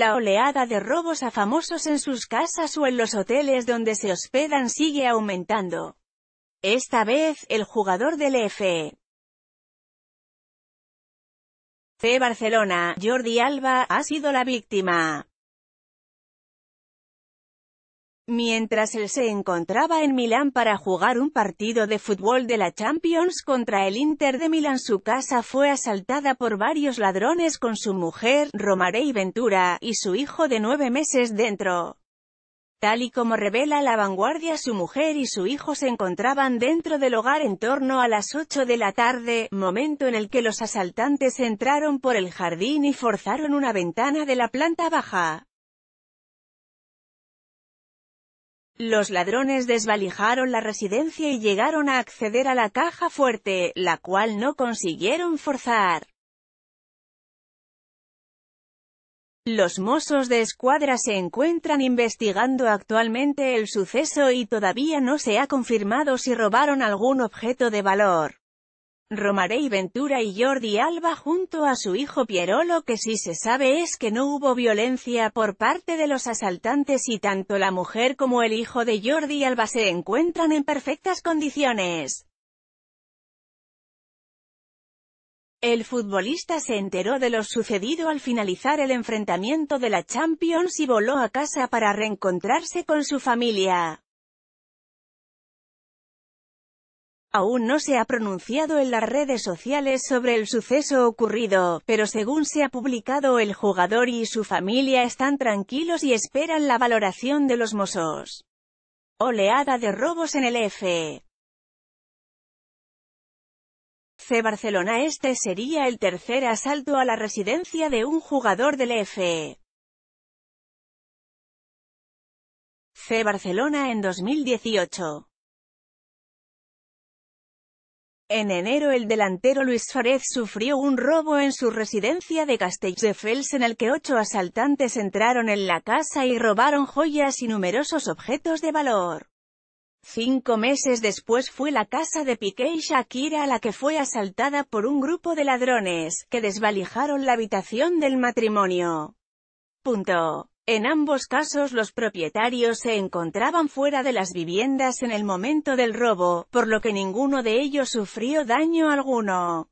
La oleada de robos a famosos en sus casas o en los hoteles donde se hospedan sigue aumentando. Esta vez, el jugador del EFE. C. Barcelona, Jordi Alba, ha sido la víctima mientras él se encontraba en Milán para jugar un partido de fútbol de la Champions contra el Inter de Milán. Su casa fue asaltada por varios ladrones con su mujer, Romarey Ventura, y su hijo de nueve meses dentro. Tal y como revela la vanguardia su mujer y su hijo se encontraban dentro del hogar en torno a las 8 de la tarde, momento en el que los asaltantes entraron por el jardín y forzaron una ventana de la planta baja. Los ladrones desvalijaron la residencia y llegaron a acceder a la caja fuerte, la cual no consiguieron forzar. Los mozos de escuadra se encuentran investigando actualmente el suceso y todavía no se ha confirmado si robaron algún objeto de valor. Romarey Ventura y Jordi Alba junto a su hijo Piero lo que sí se sabe es que no hubo violencia por parte de los asaltantes y tanto la mujer como el hijo de Jordi Alba se encuentran en perfectas condiciones. El futbolista se enteró de lo sucedido al finalizar el enfrentamiento de la Champions y voló a casa para reencontrarse con su familia. Aún no se ha pronunciado en las redes sociales sobre el suceso ocurrido, pero según se ha publicado el jugador y su familia están tranquilos y esperan la valoración de los Mossos. Oleada de robos en el F. C. Barcelona Este sería el tercer asalto a la residencia de un jugador del F. C. Barcelona en 2018. En enero el delantero Luis Fárez sufrió un robo en su residencia de Castelldefels en el que ocho asaltantes entraron en la casa y robaron joyas y numerosos objetos de valor. Cinco meses después fue la casa de Piqué y Shakira la que fue asaltada por un grupo de ladrones, que desvalijaron la habitación del matrimonio. Punto. En ambos casos los propietarios se encontraban fuera de las viviendas en el momento del robo, por lo que ninguno de ellos sufrió daño alguno.